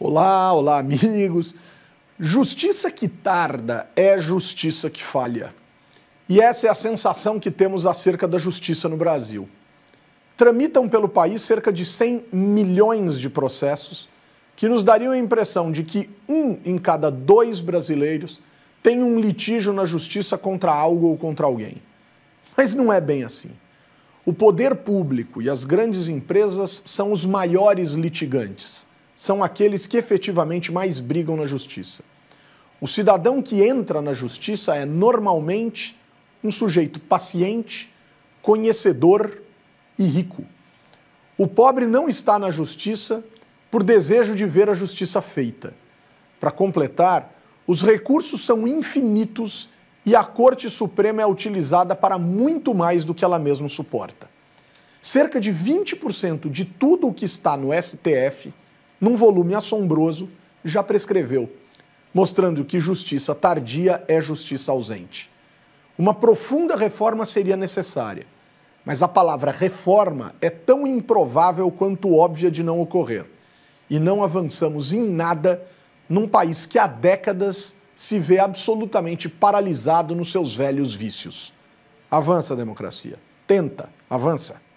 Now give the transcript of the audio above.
Olá, olá amigos. Justiça que tarda é justiça que falha. E essa é a sensação que temos acerca da justiça no Brasil. Tramitam pelo país cerca de 100 milhões de processos que nos dariam a impressão de que um em cada dois brasileiros tem um litígio na justiça contra algo ou contra alguém. Mas não é bem assim. O poder público e as grandes empresas são os maiores litigantes são aqueles que efetivamente mais brigam na justiça. O cidadão que entra na justiça é normalmente um sujeito paciente, conhecedor e rico. O pobre não está na justiça por desejo de ver a justiça feita. Para completar, os recursos são infinitos e a Corte Suprema é utilizada para muito mais do que ela mesma suporta. Cerca de 20% de tudo o que está no STF num volume assombroso, já prescreveu, mostrando que justiça tardia é justiça ausente. Uma profunda reforma seria necessária, mas a palavra reforma é tão improvável quanto óbvia de não ocorrer. E não avançamos em nada num país que há décadas se vê absolutamente paralisado nos seus velhos vícios. Avança, democracia. Tenta, avança.